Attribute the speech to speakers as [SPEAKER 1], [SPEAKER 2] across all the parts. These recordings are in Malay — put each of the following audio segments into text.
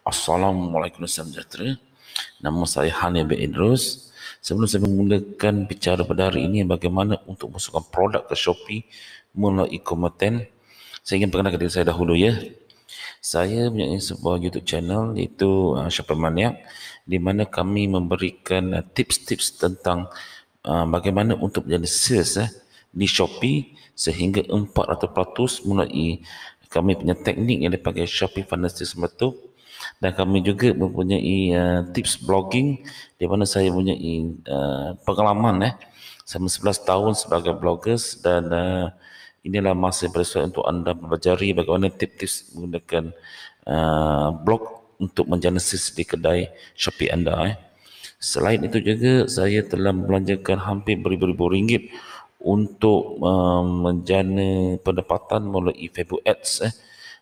[SPEAKER 1] Assalamualaikum warahmatullahi wabarakatuh. Nama saya Hanif bin Idrus. Sebelum saya memulakan bicara pada hari ini bagaimana untuk masukkan produk ke Shopee melalui e saya ingin perkenalkan diri saya dahulu ya. Saya punya sebuah YouTube channel iaitu uh, Shopper Maniac di mana kami memberikan uh, tips-tips tentang uh, bagaimana untuk menjadi sales eh, di Shopee sehingga 400% melalui kami punya teknik yang dipakai Shopee Financial Smart Tool dan kami juga mempunyai uh, tips blogging di mana saya punya uh, eh, pengalaman eh selama 11 tahun sebagai blogger dan uh, inilah masa bersuara untuk anda mempelajari bagaimana tips-tips menggunakan uh, blog untuk menjana sisi di kedai Shopee anda eh. Selain itu juga saya telah belanjakan hampir beribu-ribu ringgit untuk um, menjana pendapatan melalui Facebook Ads eh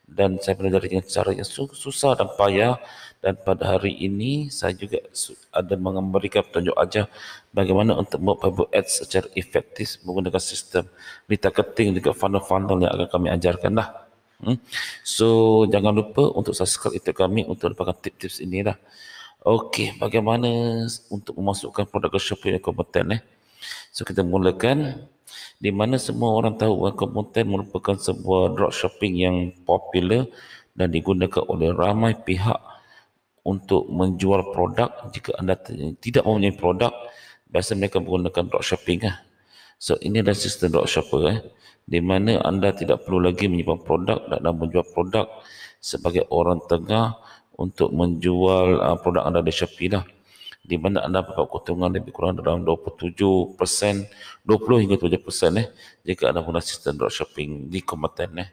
[SPEAKER 1] dan saya belajar dengan cara yang susah dan payah dan pada hari ini saya juga ada memberikan petunjuk aja bagaimana untuk membuat Facebook Ads secara efektif menggunakan sistem retargeting keting juga funnel-funnel yang akan kami ajarkan lah. Hmm. So jangan lupa untuk subscribe itu kami untuk dapatkan tips-tips inilah. Okey, bagaimana untuk memasukkan produk ke Shopee yang kompeten eh? So kita mulakan di mana semua orang tahu bahawa komputer merupakan sebuah drop shopping yang popular dan digunakan oleh ramai pihak untuk menjual produk jika anda tidak mempunyai produk biasa mereka menggunakan drop shopping lah. so ini adalah sistem drop shopper eh? di mana anda tidak perlu lagi menyimpan produk dan anda menjual produk sebagai orang tengah untuk menjual ah, produk anda di Shopee lah di mana anda dapat keuntungan lebih kurang dalam 27% 20 hingga 27% eh jika anda menggunakan sistem shopping di kompeten eh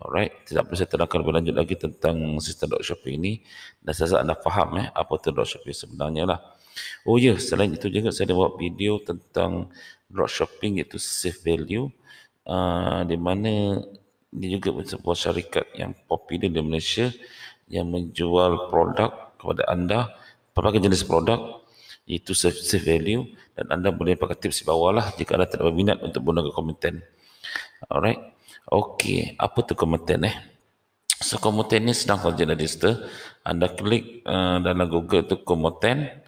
[SPEAKER 1] alright tidak perlu saya terangkan lebih lanjut lagi tentang sistem shopping ini dan saya anda faham eh apa itu shopping sebenarnya lah oh ya yeah. selain itu juga saya ada buat video tentang shopping iaitu safe value uh, di mana ini juga sebuah syarikat yang popular di Malaysia yang menjual produk kepada anda pelbagai jenis produk itu safe, safe value dan anda boleh pakai tips di bawah lah jika anda tidak berminat untuk menggunakan komiten. Alright. Okey, apa tu komiten eh? So komiten ni senang saja nak register. Anda klik uh, dalam Google tu komiten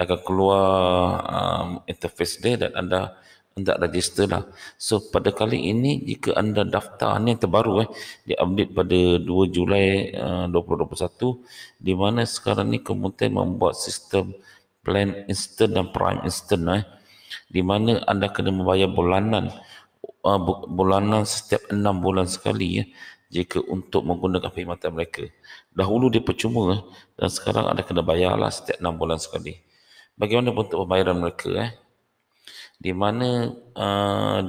[SPEAKER 1] akan keluar um, interface dia dan anda hendak register lah. So pada kali ini jika anda daftar ni terbaru eh di update pada 2 Julai eh, uh, 2021 di mana sekarang ni kemudian membuat sistem plan instant dan prime instant eh di mana anda kena membayar bulanan uh, bu- bulanan setiap 6 bulan sekali ya eh, jika untuk menggunakan perkhidmatan mereka. Dahulu dia percuma eh, dan sekarang anda kena bayarlah setiap 6 bulan sekali. Bagaimana untuk pembayaran mereka eh? di mana uh,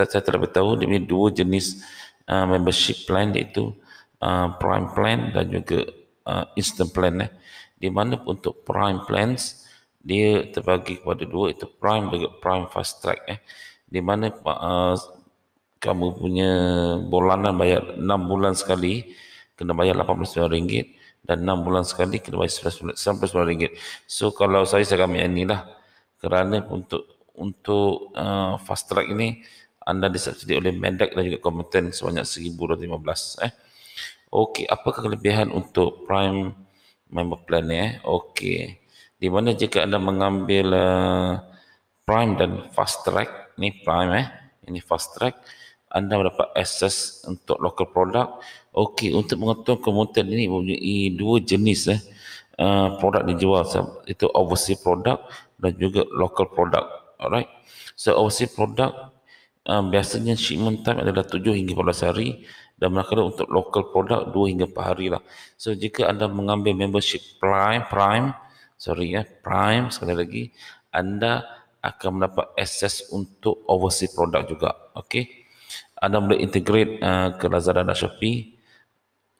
[SPEAKER 1] saya telah beritahu dia punya dua jenis uh, membership plan iaitu uh, prime plan dan juga uh, instant plan eh. di mana untuk prime plans dia terbagi kepada dua iaitu prime dan prime fast track eh. di mana uh, kamu punya bulanan bayar 6 bulan sekali kena bayar RM89 dan 6 bulan sekali kena bayar RM99 so kalau saya saya ambil yang lah kerana untuk untuk uh, fast track ini anda disubsidi oleh Mendak dan juga Komiten sebanyak 1215 eh. Okey, apakah kelebihan untuk Prime member plan ni eh? Okey. Di mana jika anda mengambil uh, Prime dan Fast Track, ni Prime eh, ini Fast Track, anda mendapat akses untuk local product. Okey, untuk mengetahui komuter ini mempunyai dua jenis eh uh, produk dijual, itu overseas product dan juga local product. Alright. So overseas product um, biasanya shipment time adalah 7 hingga 14 hari dan manakala untuk local product 2 hingga 4 hari lah. So jika anda mengambil membership Prime, Prime, sorry ya, Prime sekali lagi anda akan mendapat access untuk overseas product juga. Okay. Anda boleh integrate uh, ke Lazada dan Shopee.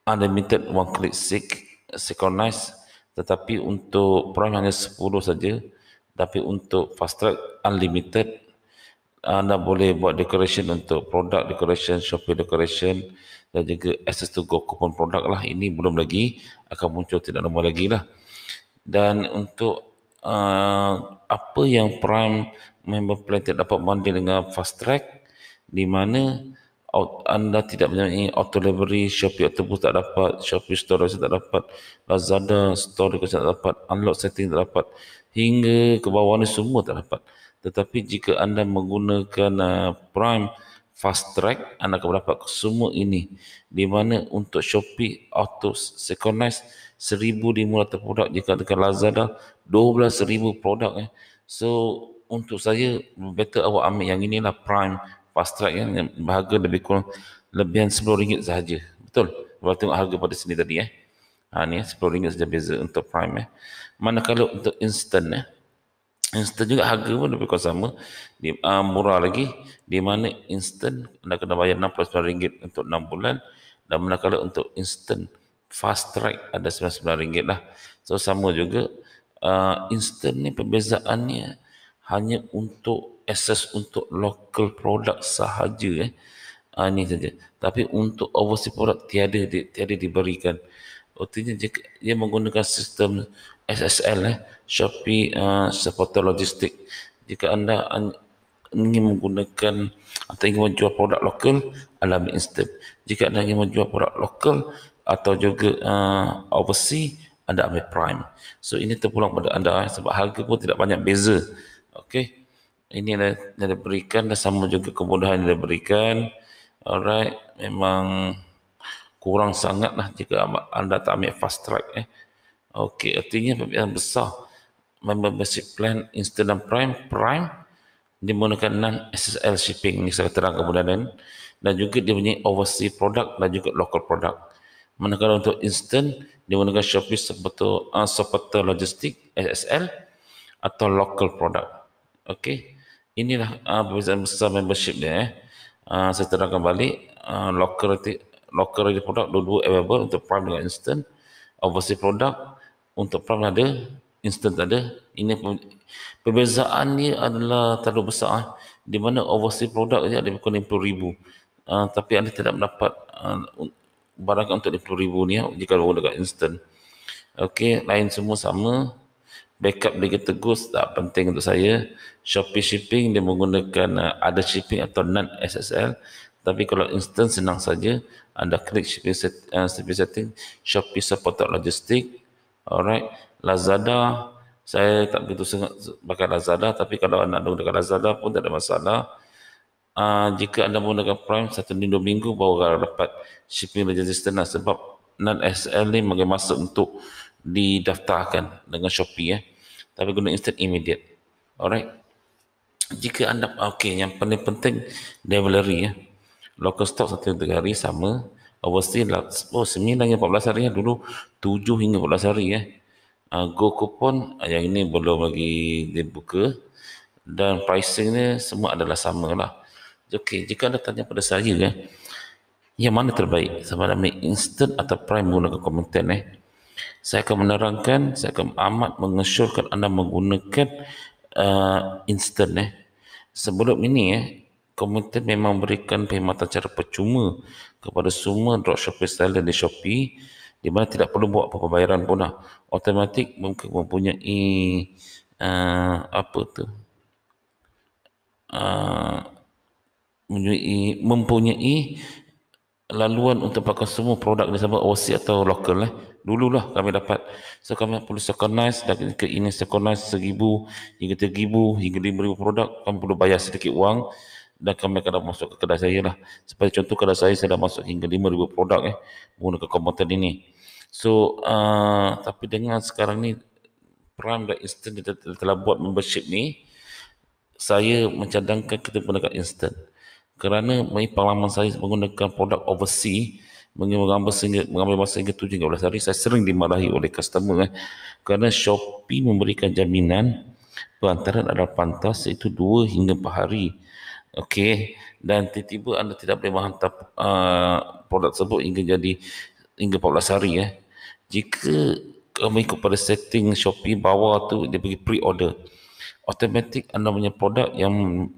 [SPEAKER 1] Unlimited one click sync, synchronize. Tetapi untuk Prime hanya 10 saja tapi untuk fast track unlimited anda boleh buat decoration untuk produk decoration, shopping decoration dan juga access to go coupon product lah ini belum lagi akan muncul tidak lama lagi lah dan untuk uh, apa yang prime member plan tidak dapat banding dengan fast track di mana anda tidak menyayangi auto delivery, Shopee Octopus tak dapat, Shopee Store saya tak dapat, Lazada Store saya tak dapat, unlock setting tak dapat, hingga ke bawah ni semua tak dapat. Tetapi jika anda menggunakan uh, Prime Fast Track, anda akan dapat semua ini. Di mana untuk Shopee Auto Synchronize, 1,500 produk jika dekat Lazada, 12,000 produk. Eh. So, untuk saya, better awak ambil yang inilah Prime fast track ya harga lebih kurang lebihan RM10 sahaja betul kalau tengok harga pada sini tadi eh ha ni ya, RM10 saja beza untuk prime eh manakala untuk instant eh instant juga harga pun lebih kurang sama di uh, murah lagi di mana instant anda kena bayar RM69 untuk 6 bulan dan manakala untuk instant fast track ada RM99 lah so sama juga uh, instant ni perbezaannya hanya untuk access untuk local product sahaja eh. Ha, ah, ini saja. Tapi untuk overseas product tiada di, tiada diberikan. Artinya dia, dia menggunakan sistem SSL eh, Shopee uh, supporter logistik. Jika anda ingin menggunakan atau ingin menjual produk lokal alami instant. Jika anda ingin menjual produk lokal atau juga uh, overseas anda ambil prime. So ini terpulang pada anda eh, sebab harga pun tidak banyak beza. Okey. Ini ada yang diberikan dan sama juga kemudahan yang diberikan. Alright, memang kurang sangatlah jika anda tak ambil fast track eh. Okey, artinya pembiayaan besar membership plan instant dan prime prime dia menggunakan non SSL shipping ni saya terang kemudian dan dan juga dia punya overseas product dan juga local product manakala untuk instant dia menggunakan Shopee seperti uh, ah, seperti logistik SSL atau local product Okey. Inilah uh, ah, perbezaan besar membership dia eh. Uh, saya terangkan balik uh, locker locker di produk dulu available untuk prime dengan instant. Overseas produk untuk prime ada, instant ada. Ini perbezaan ni adalah terlalu besar eh. Di mana overseas produk dia ada kurang 50,000. Uh, tapi anda tidak mendapat uh, barang untuk 50,000 ni ya, jika orang dekat instant. Okey, lain semua sama backup dia teguh tak penting untuk saya Shopee shipping dia menggunakan uh, other shipping atau non SSL tapi kalau instant senang saja anda klik shipping, set, uh, shipping setting Shopee supported logistik alright Lazada saya tak begitu sangat pakai Lazada tapi kalau anda menggunakan Lazada pun tak ada masalah uh, jika anda menggunakan Prime satu minggu, dua minggu baru dapat shipping logistik sebab non SSL ni bagi masuk untuk didaftarkan dengan Shopee ya. Tapi guna instant immediate. Alright. Jika anda okey yang paling penting delivery ya. Eh. Local stock satu tiga hari sama overseas lah, oh seminggu hingga empat belas hari ya. dulu tujuh hingga empat belas hari ya. Uh, go coupon ah, yang ini belum lagi dibuka dan pricing ni semua adalah sama lah. Okey, jika anda tanya pada saya ya, yang mana terbaik sama ada instant atau prime menggunakan komentar eh saya akan menerangkan, saya akan amat mengesyorkan anda menggunakan uh, instant eh. Sebelum ini eh, komuniti memang memberikan perkhidmatan cara percuma kepada semua dropshipper seller di Shopee di mana tidak perlu buat apa-apa bayaran pun lah. Automatik mungkin mempunyai uh, apa tu? Uh, mempunyai, mempunyai laluan untuk pakai semua produk ni sama overseas atau lokal lah. Eh. Dululah kami dapat. So kami perlu sekonize dan ke ini sekonize seribu hingga tergibu hingga lima ribu produk. Kami perlu bayar sedikit wang dan kami akan masuk ke kedai saya lah. Seperti contoh kedai saya, saya dah masuk hingga lima ribu produk eh, menggunakan komponen ini. So, uh, tapi dengan sekarang ni Prime dan Instant telah buat membership ni saya mencadangkan kita gunakan instant kerana mai pengalaman saya menggunakan produk overseas mengambil sehingga mengambil masa hingga 7 hingga 12 hari saya sering dimarahi oleh customer eh. kerana Shopee memberikan jaminan perantaran adalah pantas iaitu 2 hingga 4 hari okey dan tiba-tiba anda tidak boleh menghantar uh, ah, produk tersebut hingga jadi hingga 14 hari eh. jika kamu ikut pada setting Shopee bawah tu dia bagi pre-order Automatik anda punya produk yang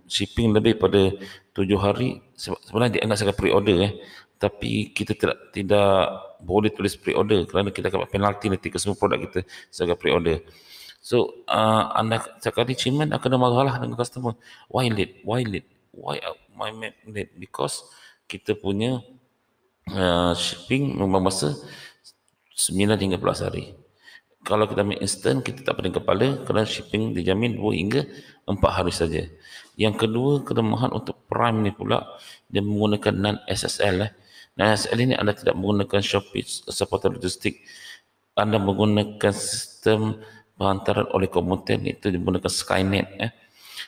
[SPEAKER 1] shipping lebih pada tujuh hari sebenarnya dianggap sebagai pre-order eh tapi kita tidak tidak boleh tulis pre-order kerana kita akan penalti nanti ke semua produk kita sebagai pre-order so uh, anda cakap ni cuman akan ada masalah dengan customer why late why late why my map late because kita punya uh, shipping memang masa 9 hingga 10 hari kalau kita ambil instant kita tak pening kepala kerana shipping dijamin 2 hingga 4 hari saja. Yang kedua kelemahan untuk Prime ni pula dia menggunakan non SSL eh. Non SSL ini anda tidak menggunakan Shopee supporter logistik. Anda menggunakan sistem penghantaran oleh komuniti itu menggunakan Skynet eh.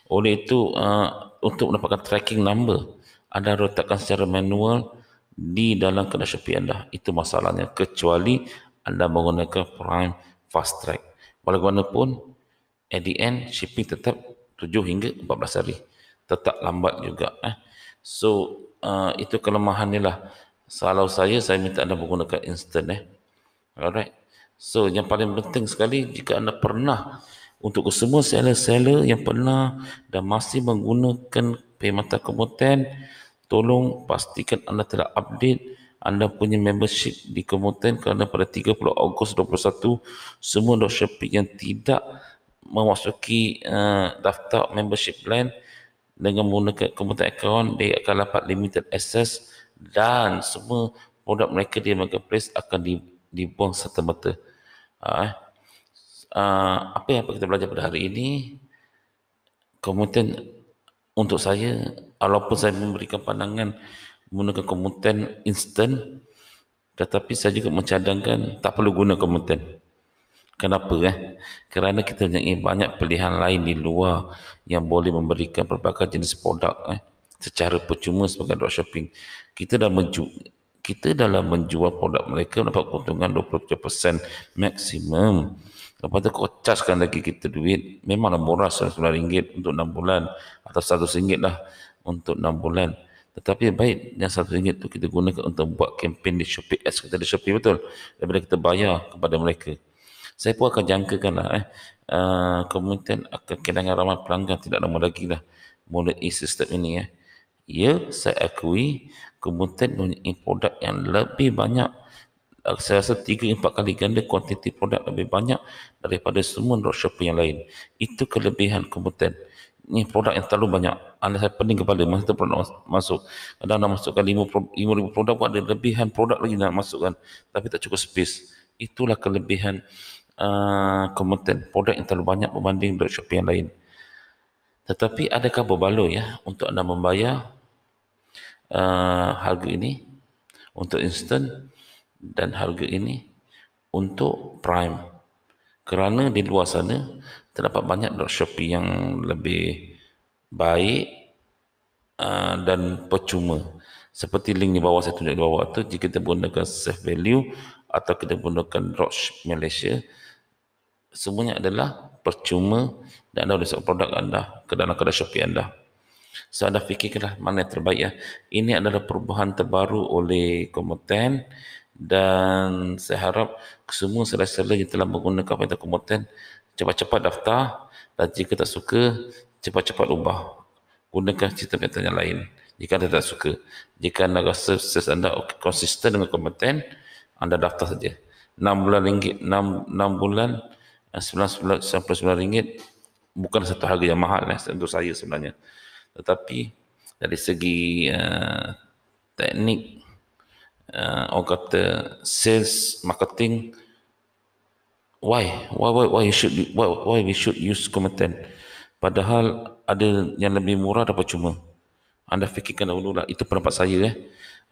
[SPEAKER 1] Oleh itu uh, untuk mendapatkan tracking number anda letakkan secara manual di dalam kedai Shopee anda. Itu masalahnya kecuali anda menggunakan Prime fast track. Bagaimanapun, at the end, shipping tetap 7 hingga 14 hari. Tetap lambat juga. Eh. So, uh, itu kelemahan ni lah. Kalau saya, saya minta anda menggunakan instant. Eh. Alright. So, yang paling penting sekali, jika anda pernah untuk semua seller-seller yang pernah dan masih menggunakan Permata Komoten, tolong pastikan anda telah update anda punya membership di Komuten kerana pada 30 Ogos 2021 semua dropshipping yang tidak memasuki uh, daftar membership plan dengan menggunakan Komuten account dia akan dapat limited access dan semua produk mereka di marketplace akan di, dibuang serta-merta. Uh, apa yang kita belajar pada hari ini Komuten untuk saya walaupun saya memberikan pandangan menggunakan komuten instan tetapi saya juga mencadangkan tak perlu guna komuten kenapa eh kerana kita punya banyak pilihan lain di luar yang boleh memberikan pelbagai jenis produk eh secara percuma sebagai dropshipping kita dah menju kita dalam menjual produk mereka dapat keuntungan 27% maksimum Lepas tu kau caskan lagi kita duit Memanglah murah RM100 untuk 6 bulan Atau RM100 lah untuk 6 bulan tetapi yang baik yang satu ringgit tu kita gunakan untuk buat kempen di Shopee S. Kita ada Shopee betul. Daripada kita bayar kepada mereka. Saya pun akan jangkakan lah eh. Uh, kemudian akan kehilangan ramai pelanggan tidak lama lagi lah. Mulai sistem ini eh. Ya, saya akui kemudian mempunyai produk yang lebih banyak. Ah, saya rasa tiga empat kali ganda kuantiti produk lebih banyak daripada semua dropshipper yang lain. Itu kelebihan kompeten. Kemudian ni produk yang terlalu banyak anda saya pening kepala masa tu produk masuk kadang anda masukkan 5,000 produk pun ada lebihan produk lagi nak masukkan tapi tak cukup space itulah kelebihan uh, produk yang terlalu banyak berbanding dropship yang lain tetapi adakah berbaloi ya untuk anda membayar uh, harga ini untuk instant dan harga ini untuk prime kerana di luar sana terdapat banyak dropship yang lebih baik uh, dan percuma seperti link di bawah saya tunjuk di bawah tu jika kita gunakan safe value atau kita gunakan dropship Malaysia semuanya adalah percuma dan anda boleh produk anda ke dalam kedai Shopee anda so anda fikirkanlah mana yang terbaik ya. ini adalah perubahan terbaru oleh Komoten dan saya harap semua saudara-saudara yang telah menggunakan Pemerintah Komoten cepat-cepat daftar dan jika tak suka cepat-cepat ubah gunakan sistem pemerintahan yang lain jika anda tak suka jika anda rasa sukses anda konsisten dengan kompeten anda daftar saja 6 bulan ringgit 6, 6 bulan 99 eh, ringgit bukan satu harga yang mahal eh, untuk saya sebenarnya tetapi dari segi uh, teknik uh, orang kata sales marketing why why why why you should why why we should use Kumiten padahal ada yang lebih murah dapat cuma anda fikirkan dulu lah itu pendapat saya eh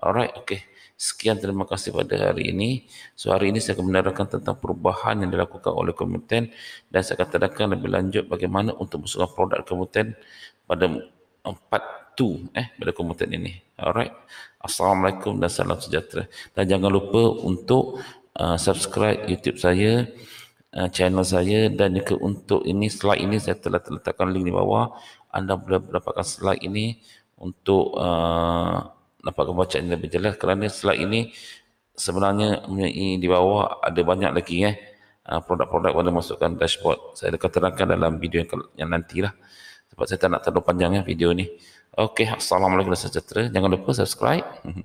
[SPEAKER 1] alright okay sekian terima kasih pada hari ini so hari ini saya akan menerangkan tentang perubahan yang dilakukan oleh Kumiten dan saya akan terangkan lebih lanjut bagaimana untuk masukkan produk Kumiten pada empat tu eh pada komentar ini. Alright. Assalamualaikum dan salam sejahtera. Dan jangan lupa untuk uh, subscribe YouTube saya, uh, channel saya dan juga untuk ini slide ini saya telah letakkan link di bawah. Anda boleh dapatkan slide ini untuk uh, membaca ini lebih jelas kerana slide ini sebenarnya mempunyai di bawah ada banyak lagi eh uh, produk-produk pada masukkan dashboard saya akan terangkan dalam video yang, yang nantilah sebab saya tak nak terlalu panjang ya video ni Okey, Assalamualaikum dan sejahtera. Jangan lupa subscribe. Mhm.